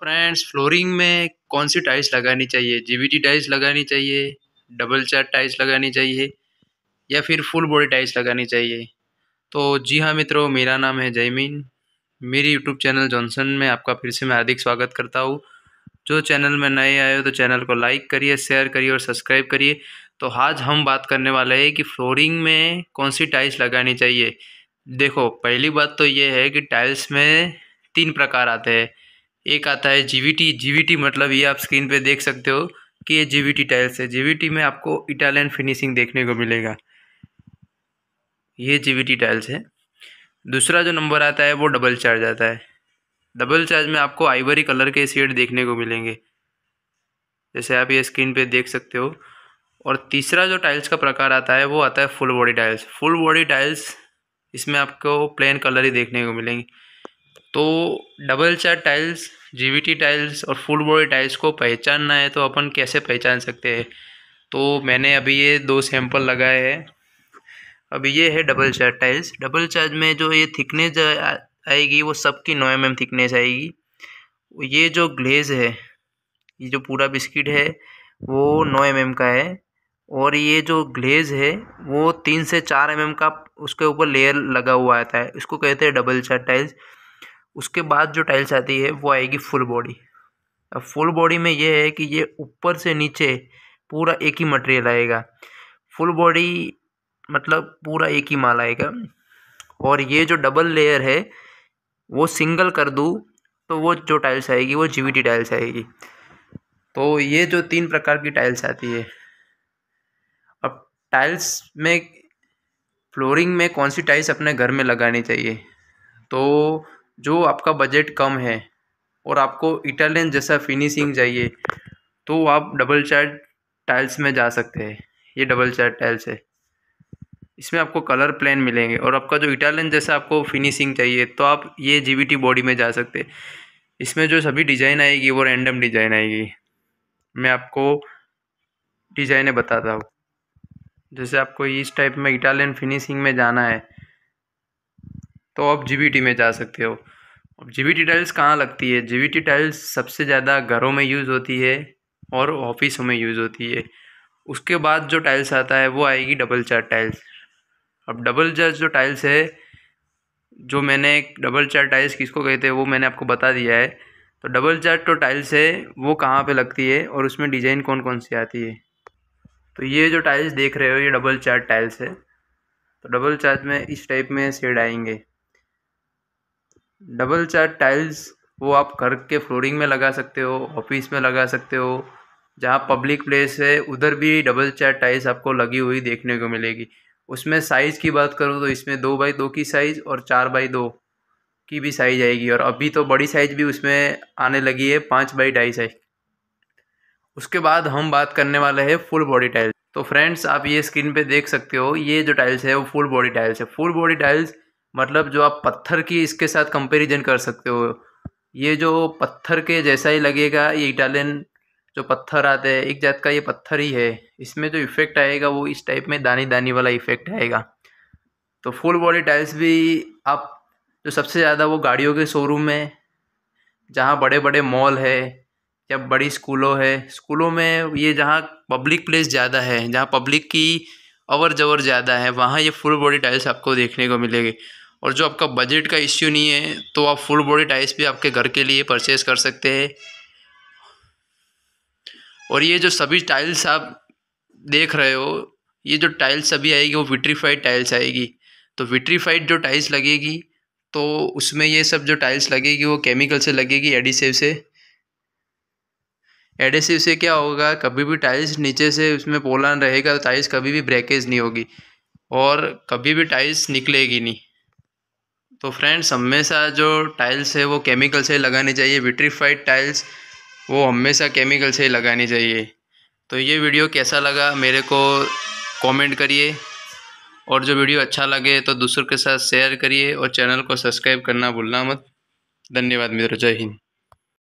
friends flooring में कौन सी tiles लगानी चाहिए जीबीटी टाइल्स लगानी चाहिए डबल चार टाइल्स लगानी चाहिए या फिर फुल बॉडी टाइल्स लगानी चाहिए तो जी हाँ मित्रों मेरा नाम है जयमीन मेरी यूट्यूब चैनल जॉनसन में आपका फिर से मैं हार्दिक स्वागत करता हूँ जो चैनल में नए आए हो तो चैनल को लाइक करिए शेयर करिए और सब्सक्राइब करिए तो आज हम बात करने वाले हैं कि फ्लोरिंग में कौन सी टाइल्स लगानी चाहिए देखो पहली बात तो ये है कि टाइल्स में तीन प्रकार आते हैं एक आता है जीवीटी जीवीटी मतलब ये आप स्क्रीन पे देख सकते हो कि ये जीवीटी टाइल्स है जीवीटी में आपको इटालियन फिनिशिंग देखने को मिलेगा ये जीवीटी टाइल्स है दूसरा जो नंबर आता है वो डबल चार्ज आता है डबल चार्ज में आपको आइवरी कलर के शेड देखने को मिलेंगे जैसे आप ये स्क्रीन पे देख सकते हो और तीसरा जो टाइल्स का प्रकार आता है वो आता है full body tiles full body tiles इसमें आपको प्लेन कलर ही देखने को मिलेंगी तो डबल चार टाइल्स जीवीटी टाइल्स और फुल बॉडी टाइल्स को पहचानना है तो अपन कैसे पहचान सकते हैं तो मैंने अभी ये दो सैंपल लगाए हैं अब ये है डबल चार टाइल्स डबल चार्ज में जो ये थिकनेस आएगी वो सबकी नौ एम एम थिकनेस आएगी ये जो ग्लेज है ये जो पूरा बिस्किट है वो नौ एम mm का है और ये जो ग्लेज है वो तीन से चार एम mm का उसके ऊपर लेयर लगा हुआ आता है इसको कहते हैं डबल चार्ज टाइल्स उसके बाद जो टाइल्स आती है वो आएगी फुल बॉडी अब फुल बॉडी में ये है कि ये ऊपर से नीचे पूरा एक ही मटेरियल आएगा फुल बॉडी मतलब पूरा एक ही माल आएगा और ये जो डबल लेयर है वो सिंगल कर दूँ तो वो जो टाइल्स आएगी वो जी टाइल्स आएगी तो ये जो तीन प्रकार की टाइल्स आती है अब टाइल्स में फ्लोरिंग में कौन सी टाइल्स अपने घर में लगानी चाहिए तो जो आपका बजट कम है और आपको इटालियन जैसा फिनिशिंग चाहिए तो आप डबल चार्ट टाइल्स में जा सकते हैं ये डबल चार्ट टाइल्स है इसमें आपको कलर प्लान मिलेंगे और आपका जो इटालियन जैसा आपको फिनिशिंग चाहिए तो आप ये जी बॉडी में जा सकते हैं इसमें जो सभी डिज़ाइन आएगी वो रैंडम डिज़ाइन आएगी मैं आपको डिजाइने बताता हूँ जैसे आपको इस टाइप में इटालियन फिनिशिंग में जाना है तो आप जी में जा सकते हो अब जी टाइल्स कहाँ लगती है जी टाइल्स सबसे ज़्यादा घरों में यूज़ होती है और ऑफिसों में यूज़ होती है उसके बाद जो टाइल्स आता है वो आएगी डबल चार टाइल्स अब डबल चार जो टाइल्स है जो मैंने डबल चार टाइल्स किसको कहते हैं वो मैंने आपको बता दिया है तो डबल चार जो टाइल्स है वो कहाँ पे लगती है और उसमें डिज़ाइन कौन कौन सी आती है तो ये जो टाइल्स देख रहे हो ये डबल चार टाइल्स है तो डबल चार्ज में इस टाइप में शेड आएंगे डबल चार टाइल्स वो आप घर के फ्लोरिंग में लगा सकते हो ऑफिस में लगा सकते हो जहाँ पब्लिक प्लेस है उधर भी डबल चार टाइल्स आपको लगी हुई देखने को मिलेगी उसमें साइज़ की बात करूँ तो इसमें दो बाई दो की साइज़ और चार बाई दो की भी साइज़ आएगी और अभी तो बड़ी साइज़ भी उसमें आने लगी है पाँच बाई ढाई साइज उसके बाद हम बात करने वाले हैं फुल बॉडी टाइल्स तो फ्रेंड्स आप ये स्क्रीन पे देख सकते हो ये जो टाइल्स है वो फुल बॉडी टाइल्स है फुल बॉडी टाइल्स मतलब जो आप पत्थर की इसके साथ कंपेरिजन कर सकते हो ये जो पत्थर के जैसा ही लगेगा ये इटालियन जो पत्थर आते हैं एक जात का ये पत्थर ही है इसमें जो इफ़ेक्ट आएगा वो इस टाइप में दानी दानी वाला इफ़ेक्ट आएगा तो फुल बॉडी टाइल्स भी आप जो सबसे ज़्यादा वो गाड़ियों के शोरूम में जहाँ बड़े बड़े मॉल है या बड़ी स्कूलों है स्कूलों में ये जहाँ पब्लिक प्लेस ज़्यादा है जहाँ पब्लिक की अवर जवर ज़्यादा है वहाँ ये फुल बॉडी टाइल्स आपको देखने को मिलेगी और जो आपका बजट का इश्यू नहीं है तो आप फुल बॉडी टाइल्स भी आपके घर के लिए परचेज़ कर सकते हैं और ये जो सभी टाइल्स आप देख रहे हो ये जो टाइल्स अभी आएगी वो विट्रीफाइड टाइल्स आएगी तो विट्रीफाइड जो टाइल्स लगेगी तो उसमें ये सब जो टाइल्स लगेगी वो केमिकल से लगेगी एडिसिव से एडेसिव से क्या होगा कभी भी टाइल्स नीचे से उसमें पोलान रहेगा तो टाइल्स कभी भी ब्रेकेज नहीं होगी और कभी भी टाइल्स निकलेगी नहीं तो फ्रेंड्स हमेशा जो टाइल्स है वो केमिकल से लगानी चाहिए विट्रीफाइड टाइल्स वो हमेशा केमिकल से लगानी चाहिए तो ये वीडियो कैसा लगा मेरे को कमेंट करिए और जो वीडियो अच्छा लगे तो दूसरों के साथ शेयर करिए और चैनल को सब्सक्राइब करना भूलना मत धन्यवाद मित्रों जय हिंद